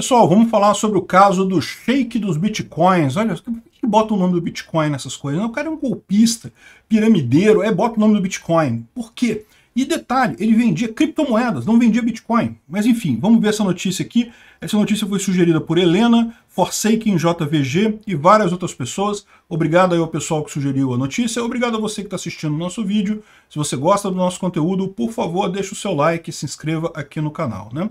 Pessoal, vamos falar sobre o caso do shake dos bitcoins. Olha, por que bota o nome do bitcoin nessas coisas? Não, o cara é um golpista, piramideiro, é bota o nome do bitcoin. Por quê? E detalhe, ele vendia criptomoedas, não vendia Bitcoin. Mas enfim, vamos ver essa notícia aqui. Essa notícia foi sugerida por Helena, Forsaken JVG e várias outras pessoas. Obrigado aí ao pessoal que sugeriu a notícia. Obrigado a você que está assistindo o nosso vídeo. Se você gosta do nosso conteúdo, por favor, deixe o seu like e se inscreva aqui no canal. Né?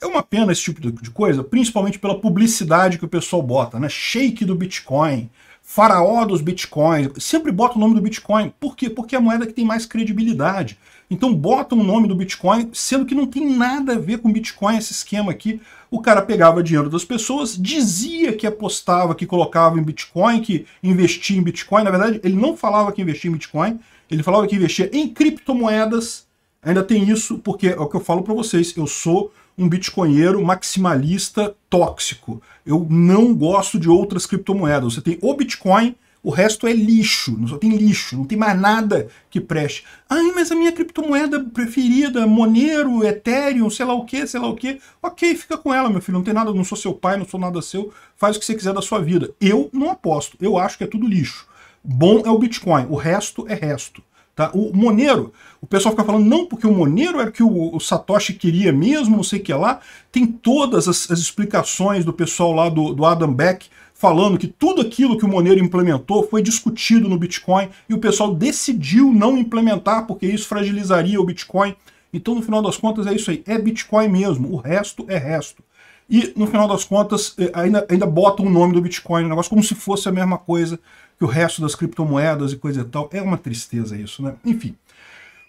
É uma pena esse tipo de coisa, principalmente pela publicidade que o pessoal bota, né? Shake do Bitcoin, faraó dos bitcoins, sempre bota o nome do Bitcoin. Por quê? Porque é a moeda que tem mais credibilidade. Então bota o nome do Bitcoin, sendo que não tem nada a ver com Bitcoin esse esquema aqui. O cara pegava dinheiro das pessoas, dizia que apostava, que colocava em Bitcoin, que investia em Bitcoin. Na verdade, ele não falava que investia em Bitcoin, ele falava que investia em criptomoedas. Ainda tem isso, porque é o que eu falo para vocês, eu sou um bitcoinheiro maximalista tóxico. Eu não gosto de outras criptomoedas. Você tem o Bitcoin, o resto é lixo, só tem lixo, não tem mais nada que preste. Ai, mas a minha criptomoeda preferida, Monero, Ethereum, sei lá o que, sei lá o que. Ok, fica com ela, meu filho, não tem nada, não sou seu pai, não sou nada seu, faz o que você quiser da sua vida. Eu não aposto, eu acho que é tudo lixo. Bom é o Bitcoin, o resto é resto. Tá? O Monero, o pessoal fica falando, não, porque o Monero era é que o, o Satoshi queria mesmo, não sei o que lá. Tem todas as, as explicações do pessoal lá do, do Adam Beck falando que tudo aquilo que o Monero implementou foi discutido no Bitcoin e o pessoal decidiu não implementar porque isso fragilizaria o Bitcoin. Então, no final das contas, é isso aí. É Bitcoin mesmo. O resto é resto. E, no final das contas, eh, ainda, ainda botam o nome do Bitcoin no negócio como se fosse a mesma coisa que o resto das criptomoedas e coisa e tal. É uma tristeza isso, né? Enfim.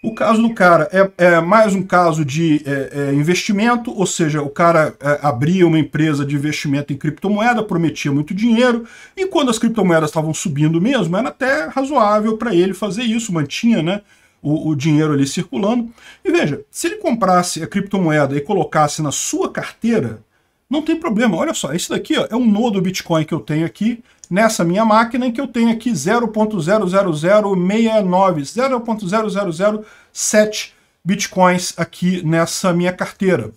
O caso do cara é, é mais um caso de é, é, investimento, ou seja, o cara é, abria uma empresa de investimento em criptomoeda, prometia muito dinheiro, e quando as criptomoedas estavam subindo mesmo, era até razoável para ele fazer isso, mantinha né, o, o dinheiro ali circulando. E veja, se ele comprasse a criptomoeda e colocasse na sua carteira, não tem problema. Olha só, esse daqui ó, é um nodo Bitcoin que eu tenho aqui, nessa minha máquina que eu tenho aqui 0.00069 0.0007 bitcoins aqui nessa minha carteira.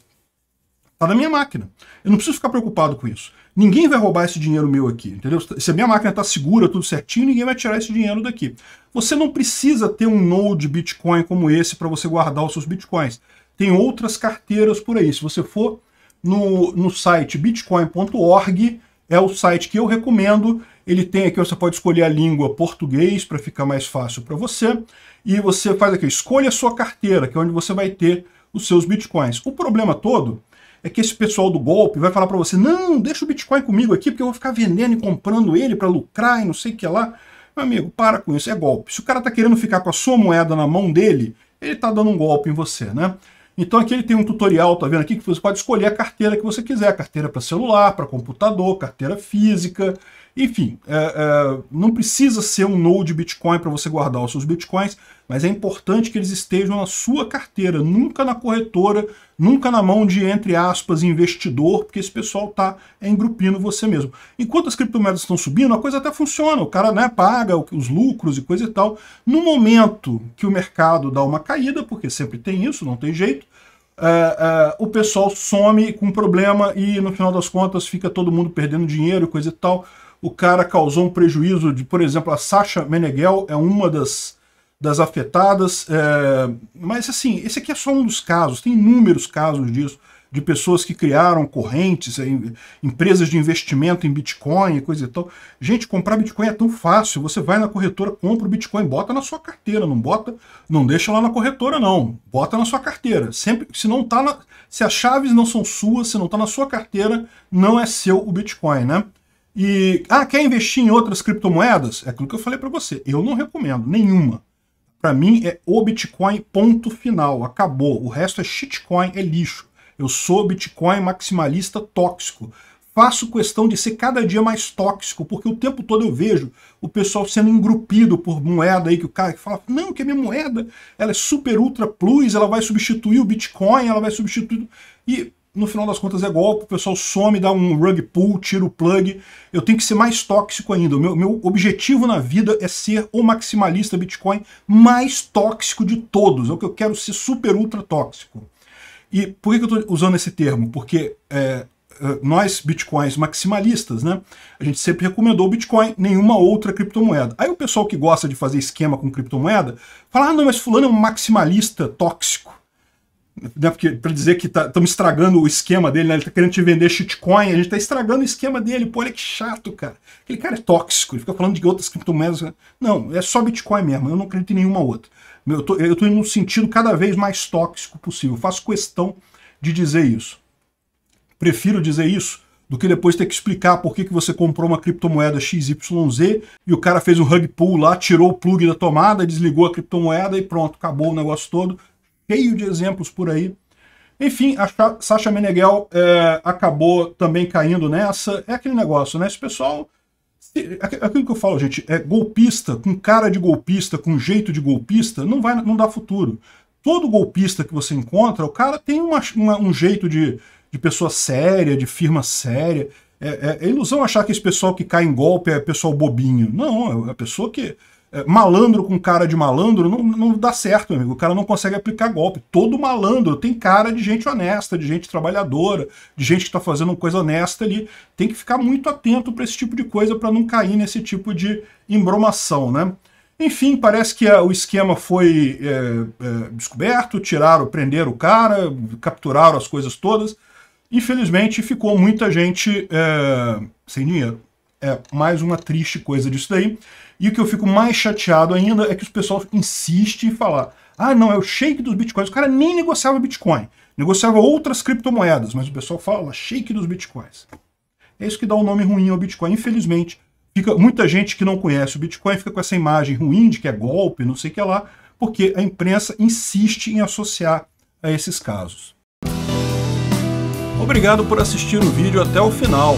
Está na minha máquina. Eu não preciso ficar preocupado com isso. Ninguém vai roubar esse dinheiro meu aqui, entendeu? Se a minha máquina está segura, tudo certinho, ninguém vai tirar esse dinheiro daqui. Você não precisa ter um node Bitcoin como esse para você guardar os seus Bitcoins. Tem outras carteiras por aí. Se você for no, no site bitcoin.org, é o site que eu recomendo. Ele tem aqui, você pode escolher a língua português para ficar mais fácil para você. E você faz aqui, escolha a sua carteira, que é onde você vai ter os seus bitcoins. O problema todo é que esse pessoal do golpe vai falar para você, não, deixa o Bitcoin comigo aqui, porque eu vou ficar vendendo e comprando ele para lucrar e não sei o que lá. Meu amigo, para com isso, é golpe. Se o cara está querendo ficar com a sua moeda na mão dele, ele está dando um golpe em você, né? Então aqui ele tem um tutorial, tá vendo aqui, que você pode escolher a carteira que você quiser, carteira para celular, para computador, carteira física, enfim, é, é, não precisa ser um node Bitcoin para você guardar os seus Bitcoins, mas é importante que eles estejam na sua carteira, nunca na corretora nunca na mão de, entre aspas, investidor, porque esse pessoal tá é, engrupindo você mesmo. Enquanto as criptomoedas estão subindo, a coisa até funciona, o cara né, paga os lucros e coisa e tal. No momento que o mercado dá uma caída, porque sempre tem isso, não tem jeito, é, é, o pessoal some com problema e no final das contas fica todo mundo perdendo dinheiro e coisa e tal. O cara causou um prejuízo de, por exemplo, a Sasha Meneghel é uma das das afetadas. É, mas assim, esse aqui é só um dos casos, tem inúmeros casos disso, de pessoas que criaram correntes, é, empresas de investimento em Bitcoin e coisa e tal. Gente, comprar Bitcoin é tão fácil. Você vai na corretora, compra o Bitcoin, bota na sua carteira, não bota, não deixa lá na corretora, não. Bota na sua carteira. Sempre, se não tá na, se as chaves não são suas, se não tá na sua carteira, não é seu o Bitcoin, né? E ah, quer investir em outras criptomoedas? É aquilo que eu falei para você. Eu não recomendo nenhuma para mim é o Bitcoin ponto final, acabou. O resto é shitcoin, é lixo. Eu sou Bitcoin maximalista tóxico. Faço questão de ser cada dia mais tóxico, porque o tempo todo eu vejo o pessoal sendo engrupido por moeda aí que o cara que fala: "Não, que a é minha moeda, ela é super ultra plus, ela vai substituir o Bitcoin, ela vai substituir". E no final das contas é golpe, o pessoal some, dá um rug pull, tira o plug. Eu tenho que ser mais tóxico ainda. O meu, meu objetivo na vida é ser o maximalista Bitcoin mais tóxico de todos. É o que eu quero ser super ultra tóxico. E por que eu estou usando esse termo? Porque é, é, nós, bitcoins maximalistas, né? A gente sempre recomendou o Bitcoin, nenhuma outra criptomoeda. Aí o pessoal que gosta de fazer esquema com criptomoeda fala: ah, não, mas fulano é um maximalista tóxico né, porque para dizer que estamos tá, estragando o esquema dele, né, ele está querendo te vender shitcoin, a gente está estragando o esquema dele, pô, olha que chato, cara. Aquele cara é tóxico, ele fica falando de outras criptomoedas. Né. Não, é só Bitcoin mesmo, eu não acredito em nenhuma outra. Eu tô, eu tô indo num sentido cada vez mais tóxico possível, eu faço questão de dizer isso. Prefiro dizer isso do que depois ter que explicar por que, que você comprou uma criptomoeda XYZ e o cara fez um rug pull lá, tirou o plug da tomada, desligou a criptomoeda e pronto, acabou o negócio todo cheio de exemplos por aí. Enfim, a Sasha Meneghel é, acabou também caindo nessa. É aquele negócio, né? Esse pessoal. É é aquilo que eu falo, gente, é golpista, com cara de golpista, com jeito de golpista, não vai não dá futuro. Todo golpista que você encontra, o cara tem uma, uma, um jeito de, de pessoa séria, de firma séria. É, é, é, ilusão achar que esse pessoal que cai em golpe é pessoal bobinho. Não, é a pessoa que é, malandro com cara de malandro não, não dá certo, amigo. O cara não consegue aplicar golpe. Todo malandro tem cara de gente honesta, de gente trabalhadora, de gente que está fazendo coisa honesta ali. Tem que ficar muito atento para esse tipo de coisa para não cair nesse tipo de embromação, né? Enfim, parece que a, é, o esquema foi é, é, descoberto, tiraram, prenderam o cara, capturaram as coisas todas. Infelizmente, ficou muita gente é, sem dinheiro. É mais uma triste coisa disso daí. E o que eu fico mais chateado ainda é que o pessoal insiste em falar: ah, não, é o shake dos bitcoins. O cara nem negociava Bitcoin, negociava outras criptomoedas, mas o pessoal fala shake dos bitcoins. É isso que dá um nome ruim ao Bitcoin, infelizmente. Fica muita gente que não conhece o Bitcoin fica com essa imagem ruim de que é golpe, não sei o que lá, porque a imprensa insiste em associar a esses casos. Obrigado por assistir o vídeo até o final.